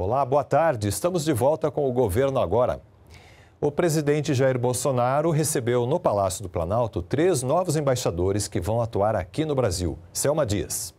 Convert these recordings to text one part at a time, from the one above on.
Olá, boa tarde. Estamos de volta com o Governo Agora. O presidente Jair Bolsonaro recebeu no Palácio do Planalto três novos embaixadores que vão atuar aqui no Brasil. Selma Dias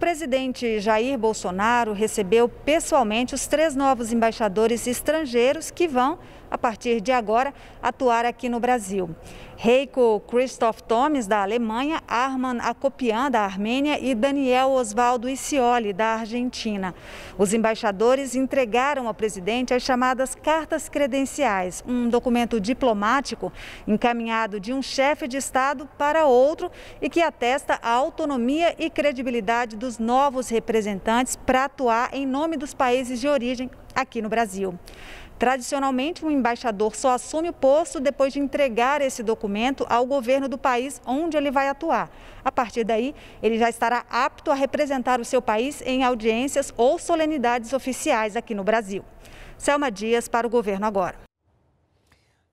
presidente Jair Bolsonaro recebeu pessoalmente os três novos embaixadores estrangeiros que vão, a partir de agora, atuar aqui no Brasil. Reiko Christoph Thomas, da Alemanha, Arman Akopian, da Armênia e Daniel Osvaldo Icioli, da Argentina. Os embaixadores entregaram ao presidente as chamadas cartas credenciais, um documento diplomático encaminhado de um chefe de Estado para outro e que atesta a autonomia e credibilidade dos os novos representantes para atuar em nome dos países de origem aqui no Brasil. Tradicionalmente, um embaixador só assume o posto depois de entregar esse documento ao governo do país onde ele vai atuar. A partir daí, ele já estará apto a representar o seu país em audiências ou solenidades oficiais aqui no Brasil. Selma Dias para o governo agora.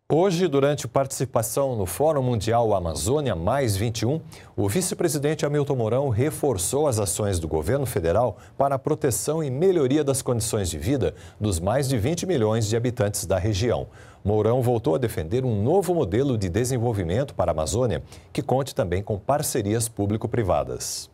Hoje, durante participação no Fórum Mundial Amazônia Mais 21, o vice-presidente Hamilton Mourão reforçou as ações do governo federal para a proteção e melhoria das condições de vida dos mais de 20 milhões de habitantes da região. Mourão voltou a defender um novo modelo de desenvolvimento para a Amazônia, que conte também com parcerias público-privadas.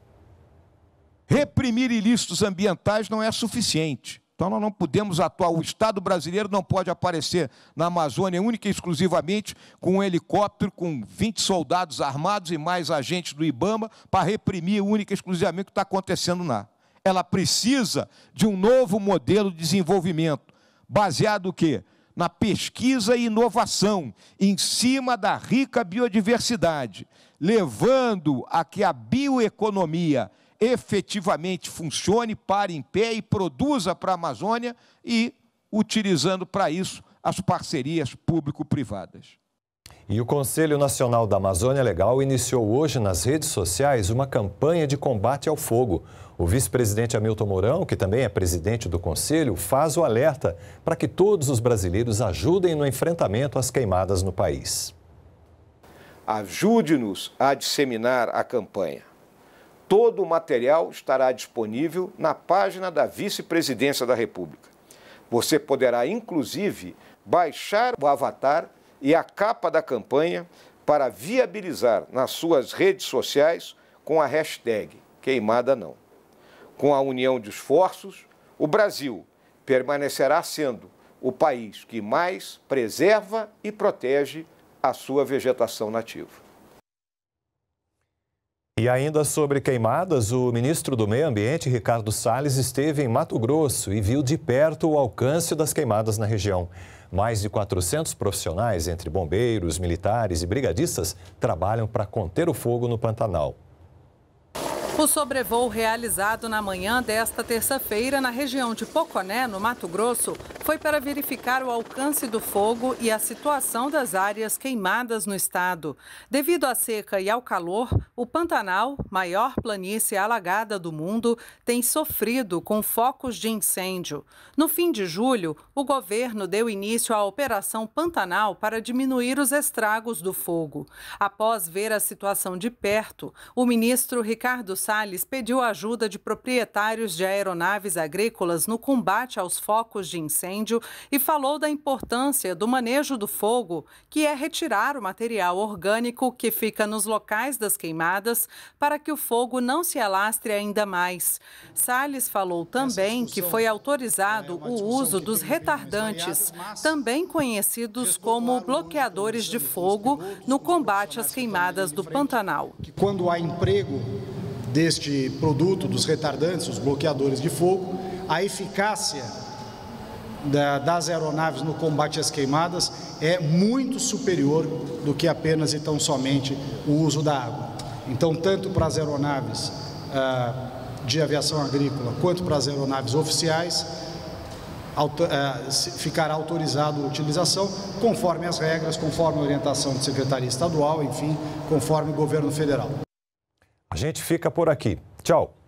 Reprimir ilícitos ambientais não é suficiente. Então nós não podemos atuar, o Estado brasileiro não pode aparecer na Amazônia única e exclusivamente com um helicóptero, com 20 soldados armados e mais agentes do Ibama para reprimir única e exclusivamente o que está acontecendo lá. Ela precisa de um novo modelo de desenvolvimento, baseado o quê? Na pesquisa e inovação, em cima da rica biodiversidade, levando a que a bioeconomia efetivamente funcione, pare em pé e produza para a Amazônia e utilizando para isso as parcerias público-privadas. E o Conselho Nacional da Amazônia Legal iniciou hoje nas redes sociais uma campanha de combate ao fogo. O vice-presidente Hamilton Mourão, que também é presidente do Conselho, faz o alerta para que todos os brasileiros ajudem no enfrentamento às queimadas no país. Ajude-nos a disseminar a campanha. Todo o material estará disponível na página da Vice-Presidência da República. Você poderá, inclusive, baixar o avatar e a capa da campanha para viabilizar nas suas redes sociais com a hashtag Queimada Não. Com a união de esforços, o Brasil permanecerá sendo o país que mais preserva e protege a sua vegetação nativa. E ainda sobre queimadas, o ministro do Meio Ambiente, Ricardo Salles, esteve em Mato Grosso e viu de perto o alcance das queimadas na região. Mais de 400 profissionais, entre bombeiros, militares e brigadistas, trabalham para conter o fogo no Pantanal. O sobrevoo realizado na manhã desta terça-feira na região de Poconé, no Mato Grosso, foi para verificar o alcance do fogo e a situação das áreas queimadas no estado. Devido à seca e ao calor, o Pantanal, maior planície alagada do mundo, tem sofrido com focos de incêndio. No fim de julho, o governo deu início à Operação Pantanal para diminuir os estragos do fogo. Após ver a situação de perto, o ministro Ricardo Salles pediu ajuda de proprietários de aeronaves agrícolas no combate aos focos de incêndio e falou da importância do manejo do fogo, que é retirar o material orgânico que fica nos locais das queimadas para que o fogo não se alastre ainda mais. Salles falou também que foi é autorizado o uso dos retardantes, também conhecidos como bloqueadores de fogo, no combate às queimadas do Pantanal. quando há emprego deste produto, dos retardantes, os bloqueadores de fogo, a eficácia da, das aeronaves no combate às queimadas é muito superior do que apenas e tão somente o uso da água. Então, tanto para as aeronaves ah, de aviação agrícola quanto para as aeronaves oficiais, auto, ah, ficará autorizado a utilização conforme as regras, conforme a orientação de Secretaria Estadual, enfim, conforme o Governo Federal. A gente fica por aqui. Tchau.